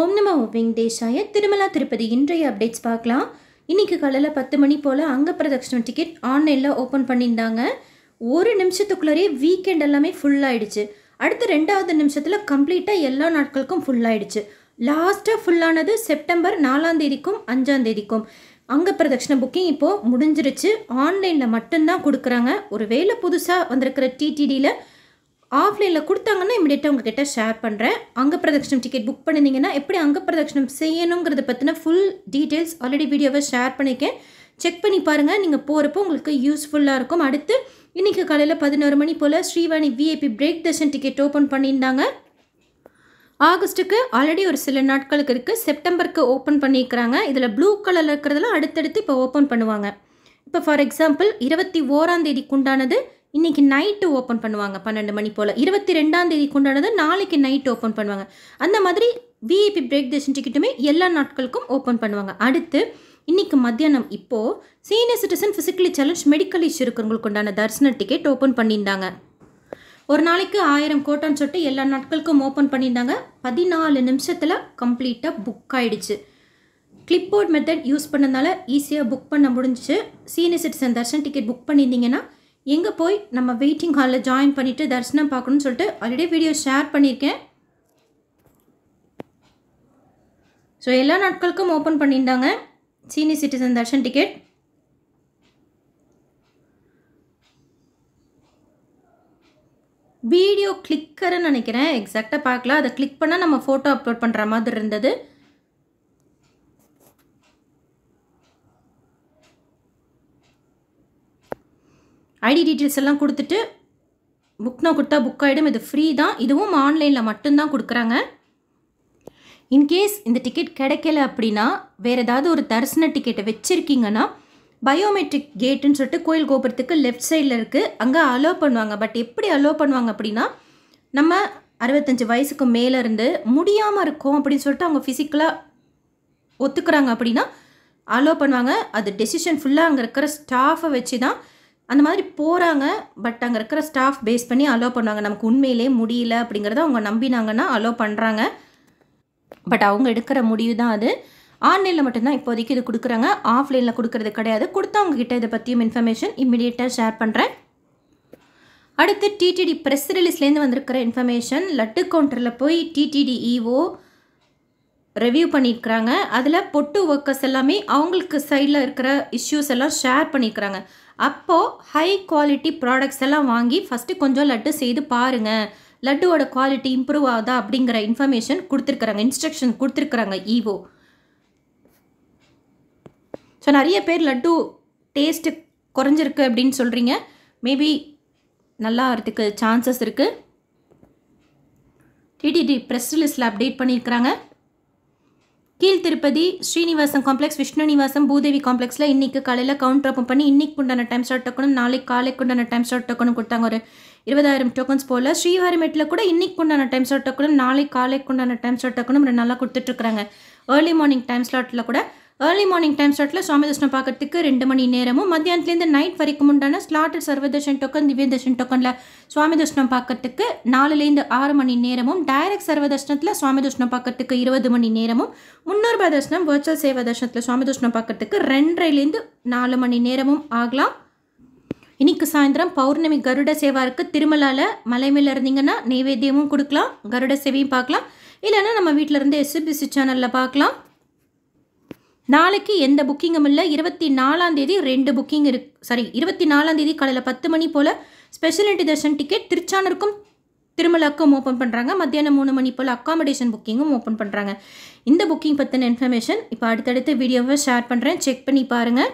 ஓம் நம வெங்கடேஷாய திருமலா திருப்பதி இன்றைய அப்டேட்ஸ் பார்க்கலாம் இன்றைக்கி காலையில் பத்து மணி போல் அங்க டிக்கெட் ஆன்லைனில் ஓப்பன் பண்ணியிருந்தாங்க ஒரு நிமிஷத்துக்குள்ளேயே வீக்கெண்ட் எல்லாமே ஃபுல்லாகிடுச்சு அடுத்த ரெண்டாவது நிமிஷத்தில் கம்ப்ளீட்டாக எல்லா நாட்களுக்கும் ஃபுல்லாகிடுச்சு லாஸ்ட்டாக ஃபுல்லானது செப்டம்பர் நாலாந்தேதிக்கும் அஞ்சாந்தேதிக்கும் அங்கே பிரதட்சணை புக்கிங் இப்போது முடிஞ்சிருச்சு ஆன்லைனில் மட்டும்தான் கொடுக்குறாங்க ஒரு வேலை புதுசாக வந்திருக்கிற டிடிடியில் ஆஃப்லைனில் கொடுத்தாங்கன்னா இமீடியட்டாக உங்ககிட்ட ஷேர் பண்ணுறேன் அங்க டிக்கெட் புக் பண்ணிங்கன்னா எப்படி அங்க செய்யணுங்கிறத பற்றின ஃபுல் டீட்டெயில்ஸ் ஆல்ரெடி வீடியோவை ஷேர் பண்ணியிருக்கேன் செக் பண்ணி பாருங்கள் நீங்கள் போகிறப்போ உங்களுக்கு யூஸ்ஃபுல்லாக இருக்கும் அடுத்து இன்றைக்கி காலையில் பதினோரு மணி போல் Srivani VIP break darshan ticket open பண்ணியிருந்தாங்க ஆகஸ்ட்டுக்கு ஆல்ரெடி ஒரு சில நாட்களுக்கு இருக்குது செப்டம்பருக்கு ஓப்பன் பண்ணியிருக்கிறாங்க இதில் ப்ளூ கலரில் இருக்கிறதெல்லாம் அடுத்தடுத்து இப்போ ஓப்பன் பண்ணுவாங்க இப்போ ஃபார் எக்ஸாம்பிள் இருபத்தி உண்டானது இன்றைக்கி நைட்டு ஓப்பன் பண்ணுவாங்க பன்னெண்டு மணி போல் இருபத்தி ரெண்டாம் தேதி கொண்டாடுறது நாளைக்கு நைட்டு ஓப்பன் பண்ணுவாங்க அந்த மாதிரி விஐபி பிரேக் தர்ஷன் டிக்கெட்டுமே எல்லா நாட்களுக்கும் ஓப்பன் பண்ணுவாங்க அடுத்து இன்றைக்கி மத்தியானம் இப்போது senior citizen physically challenge medical issue இருக்கிறவங்களுக்கு உண்டான தர்சன டிக்கெட் ஓப்பன் பண்ணியிருந்தாங்க ஒரு நாளைக்கு ஆயிரம் கோட்டான்னு சொல்லிட்டு எல்லா நாட்களுக்கும் ஓப்பன் பண்ணியிருந்தாங்க பதினாலு நிமிஷத்தில் கம்ப்ளீட்டாக புக் ஆகிடுச்சு கிளிப்போர்ட் மெத்தட் யூஸ் பண்ணதுனால ஈஸியாக புக் பண்ண முடிஞ்சிச்சு senior citizen darshan ticket book பண்ணியிருந்தீங்கன்னா எங்கே போய் நம்ம வெயிட்டிங் ஹாலில் ஜாயின் பண்ணிவிட்டு தரிசனம் பார்க்கணும்னு சொல்லிட்டு ஆல்ரெடி வீடியோ ஷேர் பண்ணியிருக்கேன் ஸோ எல்லா நாட்களுக்கும் ஓப்பன் பண்ணியிருந்தாங்க senior citizen darshan ticket video கிளிக்கர்னு நினைக்கிறேன் எக்ஸாக்டாக பார்க்கலாம் அதை கிளிக் பண்ணால் நம்ம ஃபோட்டோ அப்லோட் பண்ணுற மாதிரி இருந்தது ஐடி டீட்டெயில்ஸ் எல்லாம் கொடுத்துட்டு புக்னா கொடுத்தா புக் ஆகிடும் இது ஃப்ரீ தான் இதுவும் ஆன்லைனில் மட்டும்தான் கொடுக்குறாங்க இன்கேஸ் இந்த டிக்கெட் கிடைக்கல அப்படின்னா வேறு ஏதாவது ஒரு தரிசன டிக்கெட்டை வச்சுருக்கீங்கன்னா பயோமெட்ரிக் கேட்டுன்னு சொல்லிட்டு கோயில் கோபுரத்துக்கு லெஃப்ட் சைடில் இருக்குது அங்கே அலோவ் பண்ணுவாங்க பட் எப்படி அலோவ் பண்ணுவாங்க அப்படின்னா நம்ம அறுபத்தஞ்சி வயசுக்கு மேலேருந்து முடியாமல் இருக்கும் அப்படின்னு சொல்லிட்டு அவங்க ஃபிசிக்கலாக ஒத்துக்கிறாங்க அப்படின்னா அலோவ் பண்ணுவாங்க அது டெசிஷன் ஃபுல்லாக அங்கே இருக்கிற ஸ்டாஃபை வச்சு தான் அந்த மாதிரி போகிறாங்க பட் அங்கே இருக்கிற ஸ்டாஃப் பேஸ் பண்ணி அலோவ் பண்ணுவாங்க நமக்கு உண்மையிலே முடியல அப்படிங்கிறத அவங்க நம்பினாங்கன்னா அலோவ் பண்ணுறாங்க பட் அவங்க எடுக்கிற முடிவு தான் அது ஆன்லைனில் மட்டும்தான் இப்போதைக்கு இது கொடுக்குறாங்க ஆஃப்லைனில் கொடுக்கறது கிடையாது அவங்க கிட்ட இதை பற்றியும் இன்ஃபர்மேஷன் இம்மிடியேட்டாக ஷேர் பண்ணுறேன் அடுத்து டிடிடி ப்ரெஸ் ரிலீஸ்லேருந்து வந்திருக்கிற இன்ஃபர்மேஷன் லட்டு கவுண்டரில் போய் டிடிடி இஓ ரிவ்யூ பண்ணியிருக்கிறாங்க அதில் பொட்டு ஒர்க்கர்ஸ் எல்லாமே அவங்களுக்கு சைடில் இருக்கிற இஷ்யூஸ் எல்லாம் ஷேர் பண்ணியிருக்கிறாங்க அப்போது ஹை குவாலிட்டி ப்ராடக்ட்ஸ் எல்லாம் வாங்கி ஃபஸ்ட்டு கொஞ்சம் லட்டு செய்து பாருங்கள் லட்டுவோட குவாலிட்டி இம்ப்ரூவ் ஆகுதா அப்படிங்கிற இன்ஃபர்மேஷன் கொடுத்துருக்குறாங்க இன்ஸ்ட்ரக்ஷன் கொடுத்துருக்குறாங்க ஈவோ ஸோ நிறைய பேர் லட்டு டேஸ்ட்டு குறைஞ்சிருக்கு அப்படின்னு சொல்கிறீங்க மேபி நல்லா ஆகிறதுக்கு சான்சஸ் இருக்குது டிடிடி ப்ரெஸ் ரிலீஸில் அப்டேட் பண்ணியிருக்கிறாங்க கீழ் திருப்பதி ஸ்ரீனிவாசம் காம்ப்ளெக்ஸ் விஷ்ணு நிவாசம் பூதேவி காம்ப்ளெக்ஸில் இன்றைக்கு காலையில் கவுண்டர் ஓப்பன் பண்ணி இன்றைக்கு உண்டான டைம் ஸ்டார்ட் டோக்கனும் நாளைக்கு காலைக்கு உண்டான டைம் ஸ்டார்ட் டோக்கனும் கொடுத்தாங்க ஒரு இருபதாயிரம் டோக்கன்ஸ் போல் ஸ்ரீஹாரிமேட்டில் கூட இன்றைக்கு உண்டான டைம் ஸ்டார்ட் டோக்கனும் நாளைக்கு காலைக்கு உண்டான டைம் ஸ்டார்ட் டோக்கனும் ரெண்டு நாளாக கொடுத்துட்ருக்குறாங்க ஏர்லி மார்னிங் டைம் ஸ்லாட்டில் கூட ஏர்லி மார்னிங் டைம் ஸ்லாட்டில் சுவாமி தர்ஷனம் பார்க்கறதுக்கு ரெண்டு மணி நேரமும் மத்தியானத்துலேருந்து நைட் வரைக்கும் உண்டான ஸ்லாட்டட் சர்வதர்ஷன் டோக்கன் திவ்ய தர்ஷன் டோக்கனில் சுவாமி தர்ஷனம் பார்க்கறதுக்கு நாலுலேருந்து ஆறு மணி நேரமும் டைரக்ட் சர்வதர்ஷனத்தில் சுவாமி தர்ஷனம் பார்க்கறதுக்கு இருபது மணி நேரமும் முன்னூறுபா தர்ஷனம் வர்ச்சுவல் சேவை தர்ஷனத்தில் சுவாமி தர்ஷனம் பார்க்கறதுக்கு ரெண்டரைலேருந்து நாலு மணி நேரமும் ஆகலாம் இன்னைக்கு சாயந்தரம் பௌர்ணமி கருட சேவா இருக்குது திருமலாவில் மலைமையில் இருந்தீங்கன்னா நெய்வேத்தியமும் கொடுக்கலாம் கருட சேவையும் பார்க்கலாம் இல்லைன்னா நம்ம வீட்டிலேருந்து எஸ்பிசி சேனலில் பார்க்கலாம் நாளைக்கு எந்த புக்கிங்கும் இல்லை இருபத்தி நாலாம் தேதி ரெண்டு புக்கிங் இருக்கு சாரி இருபத்தி நாலாம் தேதி காலையில் பத்து மணி போல் ஸ்பெஷல் தர்ஷன் டிக்கெட் திருச்சானருக்கும் திருமலாக்கும் ஓப்பன் பண்ணுறாங்க மத்தியானம் மூணு மணி போல் அக்காமடேஷன் புக்கிங்கும் ஓப்பன் பண்ணுறாங்க இந்த புக்கிங் பற்றின இன்ஃபர்மேஷன் இப்போ அடுத்தடுத்து வீடியோவை ஷேர் பண்ணுறேன் செக் பண்ணி பாருங்கள்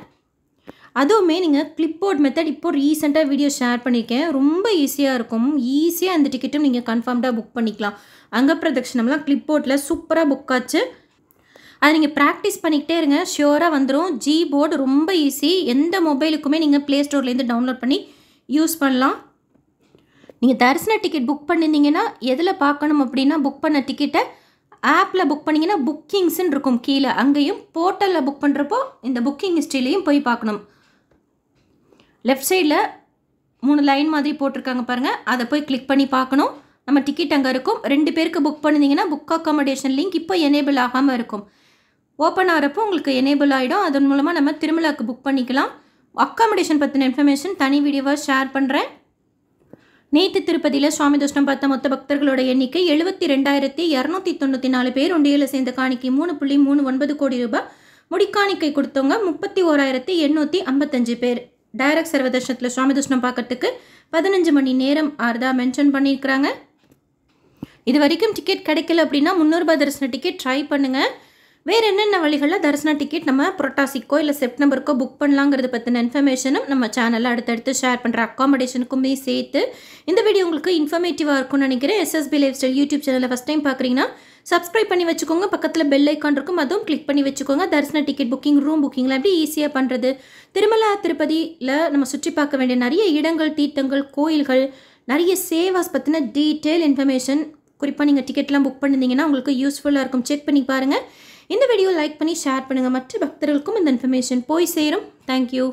அதுவுமே நீங்கள் கிளிப்போர்ட் மெத்தட் இப்போ ரீசெண்டாக வீடியோ ஷேர் பண்ணியிருக்கேன் ரொம்ப ஈஸியாக இருக்கும் ஈஸியாக அந்த டிக்கெட்டும் நீங்கள் கன்ஃபார்ம்டாக புக் பண்ணிக்கலாம் அங்கே பிரதட்சணம்லாம் கிளிப்போர்ட்டில் சூப்பராக புக் ஆச்சு அதை நீங்கள் ப்ராக்டிஸ் பண்ணிக்கிட்டே இருங்க ஷியோராக வந்துடும் ஜி போர்டு ரொம்ப ஈஸி எந்த மொபைலுக்குமே நீங்கள் ப்ளே ஸ்டோர்லேருந்து டவுன்லோட் பண்ணி யூஸ் பண்ணலாம் நீங்கள் தரிசன டிக்கெட் புக் பண்ணியிருந்தீங்கன்னா எதில் பார்க்கணும் அப்படின்னா புக் பண்ண டிக்கெட்டை ஆப்பில் புக் பண்ணிங்கன்னா புக்கிங்ஸ்ன்னு இருக்கும் கீழே அங்கேயும் போர்ட்டலில் புக் பண்ணுறப்போ இந்த புக்கிங் ஹிஸ்ட்ரிலையும் போய் பார்க்கணும் லெஃப்ட் சைடில் மூணு லைன் மாதிரி போட்டிருக்காங்க பாருங்கள் அதை போய் கிளிக் பண்ணி பார்க்கணும் நம்ம டிக்கெட் அங்கே இருக்கும் ரெண்டு பேருக்கு புக் பண்ணியிருந்தீங்கன்னா புக் அக்காமடேஷன் லிங்க் இப்போ எனேபிள் ஆகாமல் இருக்கும் ஓப்பன் ஆகிறப்போ உங்களுக்கு எனேபிள் ஆகிடும் அதன் மூலமாக நம்ம திருமலாக்கு புக் பண்ணிக்கலாம் அக்காமடேஷன் பற்றின இன்ஃபர்மேஷன் தனி வீடியோவாக ஷேர் பண்ணுறேன் நேற்று திருப்பதியில் சுவாமி துஷ்டம் பார்த்த மொத்த பக்தர்களோட எண்ணிக்கை எழுபத்தி ரெண்டாயிரத்தி இரநூத்தி தொண்ணூற்றி நாலு பேர் உண்டியில் சேர்ந்த காணிக்கை மூணு புள்ளி மூணு ஒன்பது கோடி ரூபாய் முடிக்காணிக்கை கொடுத்தவங்க முப்பத்தி ஓராயிரத்தி எண்ணூற்றி ஐம்பத்தஞ்சு பேர் டைரக்ட் சர்வதர்ஷனத்தில் சுவாமி துஷ்ணம் பார்க்கறதுக்கு பதினஞ்சு மணி நேரம் ஆறுதா மென்ஷன் பண்ணியிருக்கிறாங்க இது வரைக்கும் டிக்கெட் கிடைக்கல அப்படின்னா முந்நூறுபா தரிசன டிக்கெட் ட்ரை பண்ணுங்கள் வேறு என்னென்ன வழிகளில் தரிசனா டிக்கெட் நம்ம புரட்டாசிக்கோ இல்லை செப்டம்பருக்கோ புக் பண்ணலாங்கிறத பற்றின இன்ஃபர்மேஷனும் நம்ம சேனலில் அடுத்தடுத்து ஷேர் பண்ணுற அக்காமடேஷனுக்குமே சேர்த்து இந்த வீடியோ உங்களுக்கு இன்ஃபர்மேட்டிவாக இருக்கும்னு நினைக்கிறேன் எஸ்எஸ்பி லைஃப் ஸ்டைல் யூடியூப் சேனலில் ஃபஸ்ட் டைம் பார்க்குறீங்கன்னா சப்ஸ்கிரைப் பண்ணி வச்சுக்கோங்க பக்கத்தில் பெல் ஐக்கான் இருக்கும் அதுவும் கிளிக் பண்ணி வச்சுக்கோங்க தரிசன டிக்கெட் புக்கிங் ரூம் புக்கிங்லாம் எப்படி ஈஸியாக பண்ணுறது திருமலா திருப்பதியில் நம்ம சுற்றி பார்க்க வேண்டிய நிறைய இடங்கள் தீர்த்தங்கள் கோயில்கள் நிறைய சேவாஸ் பற்றின டீட்டெயில் இன்ஃபர்மேஷன் குறிப்பாக நீங்கள் டிக்கெட்லாம் புக் பண்ணியிருந்தீங்கன்னா உங்களுக்கு யூஸ்ஃபுல்லாக இருக்கும் செக் பண்ணி பாருங்கள் இந்த வீடியோ லைக் பண்ணி ஷேர் பண்ணுங்கள் மற்ற பக்தர்களுக்கும் இந்த இன்ஃபர்மேஷன் போய் சேரும் தேங்க்யூ